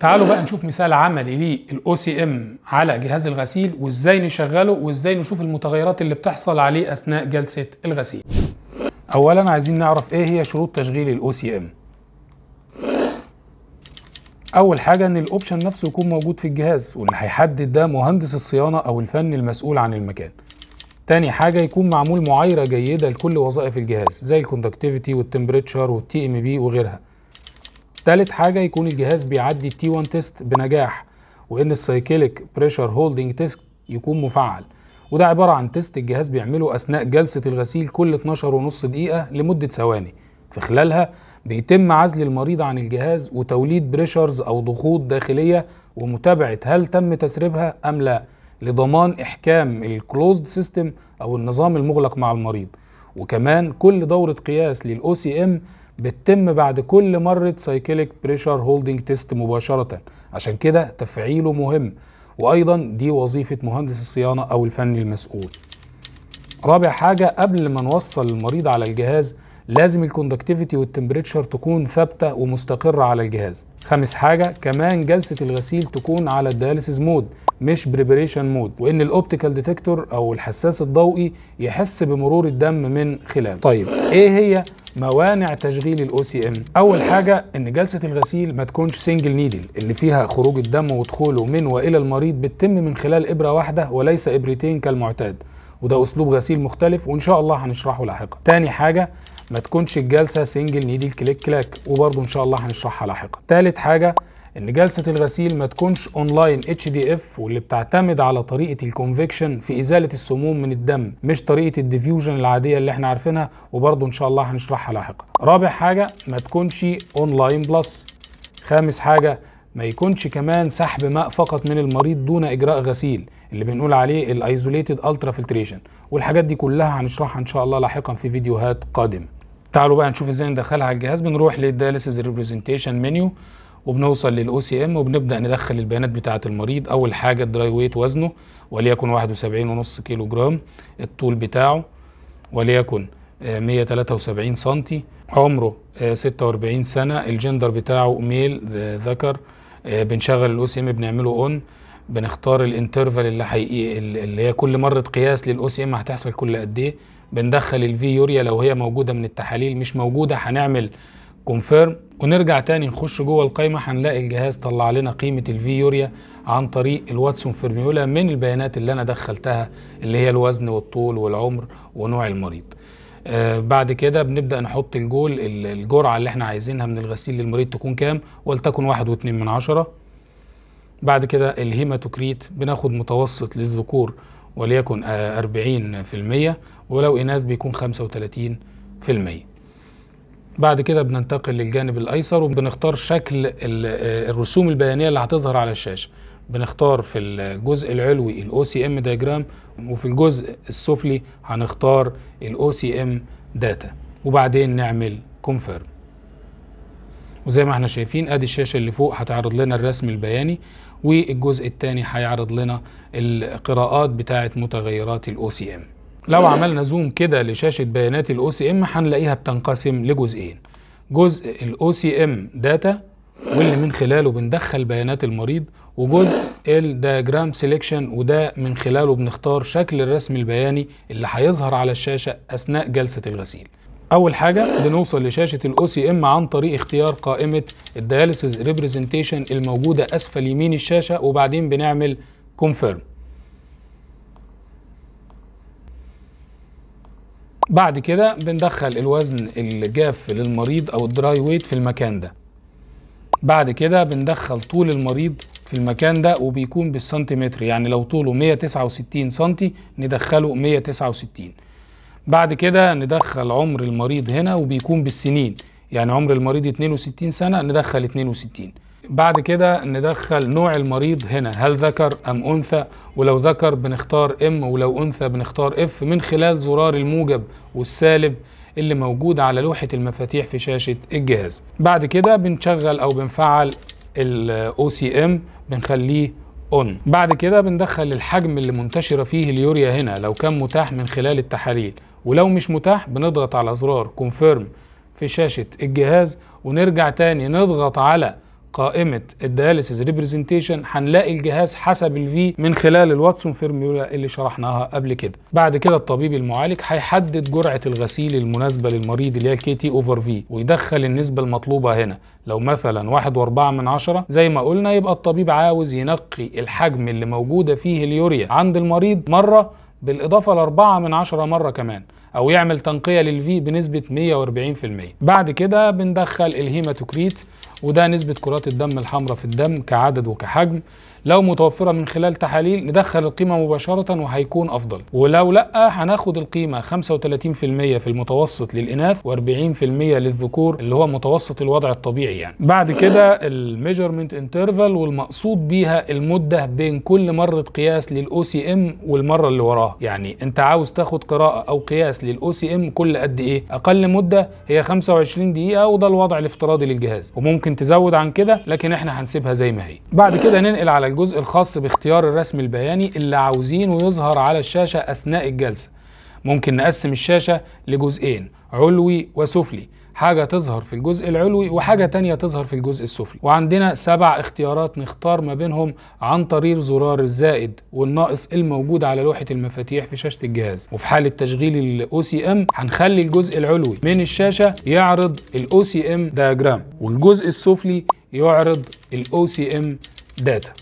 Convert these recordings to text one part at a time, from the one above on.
تعالوا بقى نشوف مثال عملي للاو سي ام على جهاز الغسيل وازاي نشغله وازاي نشوف المتغيرات اللي بتحصل عليه اثناء جلسه الغسيل اولا عايزين نعرف ايه هي شروط تشغيل الاو سي ام اول حاجه ان الاوبشن نفسه يكون موجود في الجهاز واللي هيحدد ده مهندس الصيانه او الفني المسؤول عن المكان تاني حاجة يكون معمول معايرة جيدة لكل وظائف الجهاز زي الكوندكتيفيتي والتمبريتشر والتي ام بي وغيرها تالت حاجة يكون الجهاز بيعدي التي 1 تيست بنجاح وان السايكليك بريشر هولدنج تيست يكون مفعل وده عبارة عن تيست الجهاز بيعمله أثناء جلسة الغسيل كل 12 ونص دقيقة لمدة ثواني في خلالها بيتم عزل المريض عن الجهاز وتوليد بريشرز أو ضغوط داخلية ومتابعة هل تم تسريبها أم لا لضمان إحكام الكلوزد سيستم أو النظام المغلق مع المريض وكمان كل دورة قياس للأو سي ام بتتم بعد كل مرة سايكليك بريشر هولدنج تيست مباشرة عشان كده تفعيله مهم وأيضا دي وظيفة مهندس الصيانة أو الفني المسؤول رابع حاجة قبل ما نوصل المريض على الجهاز لازم الكوندكتيفيتي والتمبريتشر تكون ثابتة ومستقرة على الجهاز خامس حاجة كمان جلسة الغسيل تكون على الدياليسيز مود مش بريبريشن مود وان الاوبتيكال ديتكتور او الحساس الضوئي يحس بمرور الدم من خلاله طيب ايه هي موانع تشغيل الاو سي ام اول حاجه ان جلسه الغسيل ما تكونش سنجل نيدل اللي فيها خروج الدم ودخوله من والى المريض بتتم من خلال ابره واحده وليس ابرتين كالمعتاد وده اسلوب غسيل مختلف وان شاء الله هنشرحه لاحقا تاني حاجه ما تكونش الجلسه سنجل نيدل كليك كلاك وبرضه ان شاء الله هنشرحها لاحقا تالت حاجه ان جلسه الغسيل ما تكونش اونلاين اتش دي اف واللي بتعتمد على طريقه الكونفكشن في ازاله السموم من الدم مش طريقه الديفيوجن العاديه اللي احنا عارفينها وبرضه ان شاء الله هنشرحها لاحقا رابع حاجه ما تكونش اونلاين بلس خامس حاجه ما يكونش كمان سحب ماء فقط من المريض دون اجراء غسيل اللي بنقول عليه الايزوليتد الترا فلتريشن والحاجات دي كلها هنشرحها ان شاء الله لاحقا في فيديوهات قادمه تعالوا بقى نشوف ازاي ندخلها على الجهاز بنروح للداليسز ريبريزنتيشن منيو وبنوصل للاو سي ام وبنبدا ندخل البيانات بتاعه المريض اول حاجه الدراي ويت وزنه وليكن 71.5 كيلو جرام الطول بتاعه وليكن 173 آه، سنتي عمره 46 آه، سنه الجندر بتاعه ميل ذكر آه، بنشغل الاو سي ام بنعمله اون بنختار الانترفال اللي حقيقي اللي هي كل مره قياس للاو سي ام هتحصل كل قد ايه بندخل الفي يوريا لو هي موجوده من التحاليل مش موجوده هنعمل كونفيرم ونرجع تاني نخش جوه القايمة هنلاقي الجهاز طلع لنا قيمة الفي يوريا عن طريق الواتسون فيرميولا من البيانات اللي أنا دخلتها اللي هي الوزن والطول والعمر ونوع المريض آه بعد كده بنبدأ نحط الجول الجرعة اللي احنا عايزينها من الغسيل للمريض تكون كام ولتكن واحد واتنين من عشرة بعد كده الهيماتوكريت بناخد متوسط للذكور وليكن آه، أربعين في المية ولو إناث بيكون خمسة وتلاتين في المية بعد كده بننتقل للجانب الايسر وبنختار شكل آه، الرسوم البيانيه اللي هتظهر على الشاشه بنختار في الجزء العلوي الاو سي ام دايجرام وفي الجزء السفلي هنختار الاو سي ام داتا وبعدين نعمل كونفيرم وزي ما احنا شايفين ادي الشاشه اللي فوق هتعرض لنا الرسم البياني والجزء الثاني هيعرض لنا القراءات بتاعه متغيرات الاو سي ام لو عملنا زوم كده لشاشه بيانات الاو سي ام هنلاقيها بتنقسم لجزئين جزء الاو سي ام داتا واللي من خلاله بندخل بيانات المريض وجزء الدياجرام سيلكشن وده من خلاله بنختار شكل الرسم البياني اللي هيظهر على الشاشه اثناء جلسه الغسيل اول حاجه بنوصل لشاشه الاو سي ام عن طريق اختيار قائمه الدياليسيز ريبريزنتيشن الموجوده اسفل يمين الشاشه وبعدين بنعمل كونفيرم بعد كده بندخل الوزن الجاف للمريض او الدراي ويت في المكان ده بعد كده بندخل طول المريض في المكان ده وبيكون بالسنتيمتر يعني لو طوله 169 سنتي ندخله 169 بعد كده ندخل عمر المريض هنا وبيكون بالسنين يعني عمر المريض 62 سنة ندخل 62 بعد كده ندخل نوع المريض هنا هل ذكر أم أنثى ولو ذكر بنختار ام ولو أنثى بنختار اف من خلال زرار الموجب والسالب اللي موجود على لوحة المفاتيح في شاشة الجهاز بعد كده بنشغل أو بنفعل الاو سي ام بنخليه اون بعد كده بندخل الحجم اللي منتشرة فيه اليوريا هنا لو كان متاح من خلال التحاليل ولو مش متاح بنضغط على زرار كونفيرم في شاشة الجهاز ونرجع تاني نضغط على قائمة الدياليسيز ريبريزنتيشن هنلاقي الجهاز حسب الفي من خلال الواتسون فيرميولا اللي شرحناها قبل كده بعد كده الطبيب المعالج هيحدد جرعة الغسيل المناسبة للمريض اللي هي الكي تي اوفر في ويدخل النسبة المطلوبة هنا لو مثلا واحد واربعة من عشرة زي ما قلنا يبقى الطبيب عاوز ينقي الحجم اللي موجودة فيه اليوريا عند المريض مرة بالإضافة لأربعة من عشرة مرة كمان او يعمل تنقيه للفي بنسبه 140% بعد كده بندخل الهيماتوكريت وده نسبه كرات الدم الحمراء في الدم كعدد وكحجم لو متوفره من خلال تحاليل ندخل القيمه مباشره وهيكون افضل ولو لا هناخد القيمه 35% في المتوسط للاناث و40% للذكور اللي هو متوسط الوضع الطبيعي يعني بعد كده الميجرمنت انترفال والمقصود بيها المده بين كل مره قياس للاو سي ام والمره اللي وراها يعني انت عاوز تاخد قراءه او قياس للاو سي ام كل قد ايه اقل مده هي 25 دقيقه وده الوضع الافتراضي للجهاز وممكن تزود عن كده لكن احنا هنسيبها زي ما هي بعد كده ننقل على الجزء الخاص باختيار الرسم البياني اللي عاوزينه يظهر على الشاشة أثناء الجلسة ممكن نقسم الشاشة لجزئين علوي وسفلي حاجة تظهر في الجزء العلوي وحاجة تانية تظهر في الجزء السفلي وعندنا سبع اختيارات نختار ما بينهم عن طريق زرار الزائد والناقص الموجود على لوحة المفاتيح في شاشة الجهاز وفي حالة تشغيل الاو سي ام هنخلي الجزء العلوي من الشاشة يعرض الاو سي ام دياجرام والجزء السفلي يعرض الاو سي ام داتا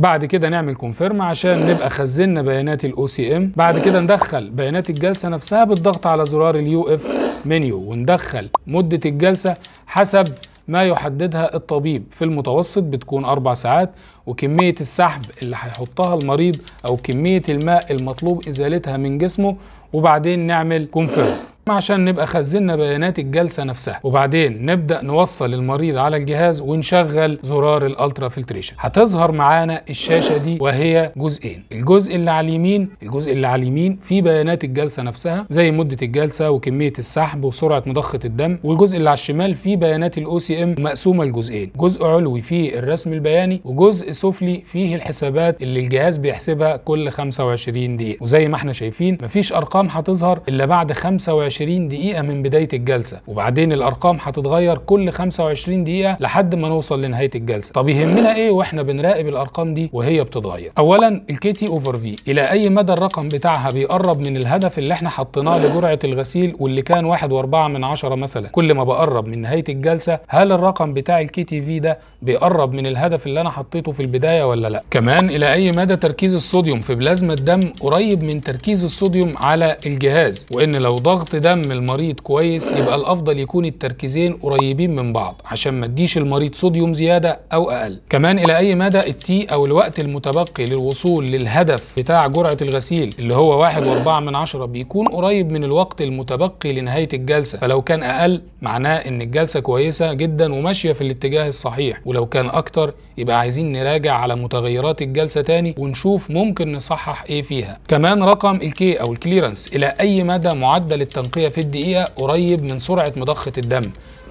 بعد كده نعمل كونفيرم عشان نبقى خزنا بيانات الاو سي ام بعد كده ندخل بيانات الجلسه نفسها بالضغط على زرار اليو اف منيو وندخل مده الجلسه حسب ما يحددها الطبيب في المتوسط بتكون أربع ساعات وكمية السحب اللي هيحطها المريض أو كمية الماء المطلوب إزالتها من جسمه وبعدين نعمل كونفيرم عشان نبقى خزنا بيانات الجلسه نفسها وبعدين نبدا نوصل المريض على الجهاز ونشغل زرار الالترا فلتريشن هتظهر معانا الشاشه دي وهي جزئين الجزء اللي على اليمين الجزء اللي على اليمين فيه بيانات الجلسه نفسها زي مده الجلسه وكميه السحب وسرعه مضخه الدم والجزء اللي على الشمال فيه بيانات الاو سي ام مقسومه لجزئين جزء علوي فيه الرسم البياني وجزء سفلي فيه الحسابات اللي الجهاز بيحسبها كل 25 دقيقه وزي ما احنا شايفين مفيش ارقام هتظهر الا بعد 25 20 دقيقة من بداية الجلسة وبعدين الأرقام هتتغير كل 25 دقيقة لحد ما نوصل لنهاية الجلسة طب يهمنا إيه وإحنا بنراقب الأرقام دي وهي بتتغير أولا الكي تي أوفر في إلى أي مدى الرقم بتاعها بيقرب من الهدف اللي إحنا حطيناه لجرعة الغسيل واللي كان 1.4 من عشرة مثلا كل ما بقرب من نهاية الجلسة هل الرقم بتاع الكي تي في ده بيقرب من الهدف اللي أنا حطيته في البداية ولا لا كمان إلى أي مدى تركيز الصوديوم في بلازما الدم قريب من تركيز الصوديوم على الجهاز وإن لو ضغط دم المريض كويس يبقى الافضل يكون التركيزين قريبين من بعض عشان ما تديش المريض صوديوم زياده او اقل كمان الى اي مدى التي او الوقت المتبقي للوصول للهدف بتاع جرعه الغسيل اللي هو 1.4 بيكون قريب من الوقت المتبقي لنهايه الجلسه فلو كان اقل معناه ان الجلسه كويسه جدا وماشيه في الاتجاه الصحيح ولو كان اكتر يبقى عايزين نراجع على متغيرات الجلسه تاني ونشوف ممكن نصحح ايه فيها كمان رقم الكي او الكليرنس الى اي مدى معدل التنقيه في الدقيقه قريب من سرعه مضخه الدم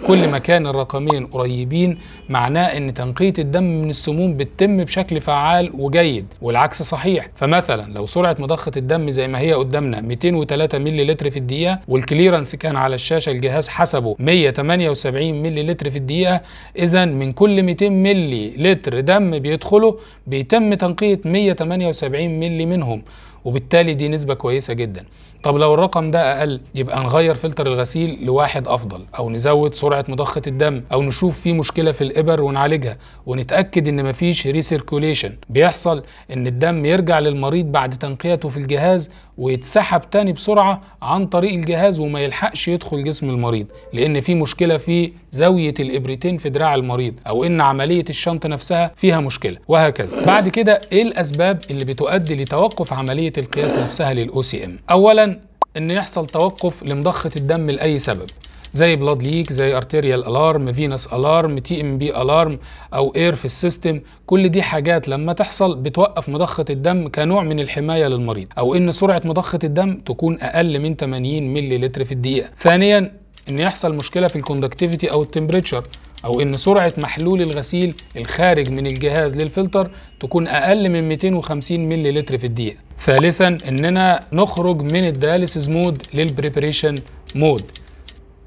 كل ما كان الرقمين قريبين معناه ان تنقيه الدم من السموم بتتم بشكل فعال وجيد والعكس صحيح فمثلا لو سرعه مضخه الدم زي ما هي قدامنا 203 مللي لتر في الدقيقه والكليرنس كان على الشاشه الجهاز حسبه 178 مللي لتر في الدقيقه اذا من كل 200 مللي لتر لتر دم بيدخله بيتم تنقية 178 ملي منهم وبالتالي دي نسبة كويسة جدا طب لو الرقم ده اقل يبقى نغير فلتر الغسيل لواحد افضل او نزود سرعه مضخه الدم او نشوف في مشكله في الابر ونعالجها ونتاكد ان مفيش ريسيركوليشن بيحصل ان الدم يرجع للمريض بعد تنقيته في الجهاز ويتسحب تاني بسرعه عن طريق الجهاز وما يلحقش يدخل جسم المريض لان في مشكله في زاويه الابرتين في دراع المريض او ان عمليه الشنط نفسها فيها مشكله وهكذا بعد كده ايه الاسباب اللي بتؤدي لتوقف عمليه القياس نفسها للاو سي ام اولا ان يحصل توقف لمضخه الدم لاي سبب زي بلاد ليك زي ارتيريال الارم فينس الارم تي ام بي الارم او اير في السيستم كل دي حاجات لما تحصل بتوقف مضخه الدم كنوع من الحمايه للمريض او ان سرعه مضخه الدم تكون اقل من 80 ملي لتر في الدقيقه ثانيا ان يحصل مشكله في الكوندكتيفيتي او التمبريتشر أو إن سرعة محلول الغسيل الخارج من الجهاز للفلتر تكون أقل من 250 ملي لتر في الدقيقة ثالثا إننا نخرج من الدياليسيز مود للبريبريشن مود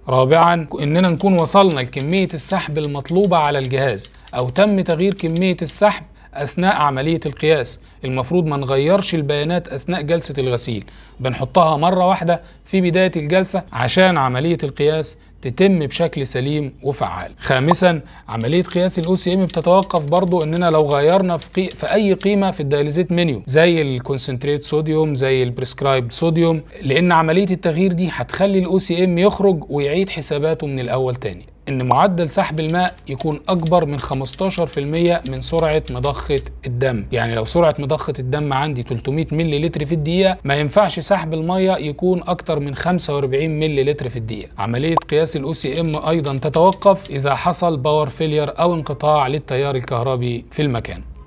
رابعا إننا نكون وصلنا لكمية السحب المطلوبة على الجهاز أو تم تغيير كمية السحب اثناء عمليه القياس المفروض ما نغيرش البيانات اثناء جلسه الغسيل بنحطها مره واحده في بدايه الجلسه عشان عمليه القياس تتم بشكل سليم وفعال خامسا عمليه قياس الاو سي ام بتتوقف برضو اننا لو غيرنا في, قي... في اي قيمه في الدياليزيت منيو زي الكونسنتريت صوديوم زي البريسكرايب صوديوم لان عمليه التغيير دي هتخلي الاو سي ام يخرج ويعيد حساباته من الاول تاني ان معدل سحب الماء يكون اكبر من 15% من سرعه مضخه الدم يعني لو سرعه مضخه الدم عندي 300 ملي لتر في الدقيقه ما ينفعش سحب الميه يكون اكتر من 45 ملي لتر في الدقيقه عمليه قياس الاو سي ام ايضا تتوقف اذا حصل باور فيلير او انقطاع للتيار الكهربي في المكان